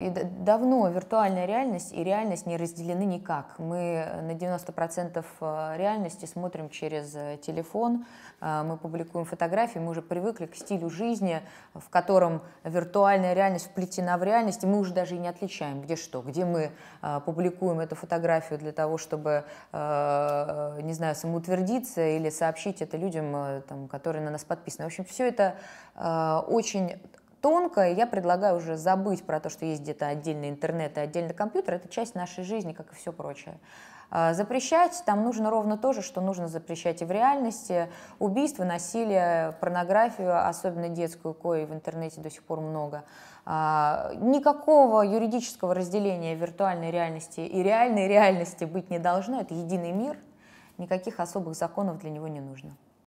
И давно виртуальная реальность и реальность не разделены никак. Мы э, на 90% э, реальности смотрим через э, телефон, мы публикуем фотографии, мы уже привыкли к стилю жизни, в котором виртуальная реальность вплетена в реальность, и мы уже даже и не отличаем, где что, где мы публикуем эту фотографию для того, чтобы, не знаю, самоутвердиться или сообщить это людям, там, которые на нас подписаны. В общем, все это очень тонко, и я предлагаю уже забыть про то, что есть где-то отдельный интернет и отдельный компьютер, это часть нашей жизни, как и все прочее. А, запрещать там нужно ровно то же, что нужно запрещать и в реальности. Убийство, насилие, порнографию, особенно детскую, кое в интернете до сих пор много. А, никакого юридического разделения виртуальной реальности и реальной реальности быть не должно. Это единый мир. Никаких особых законов для него не нужно.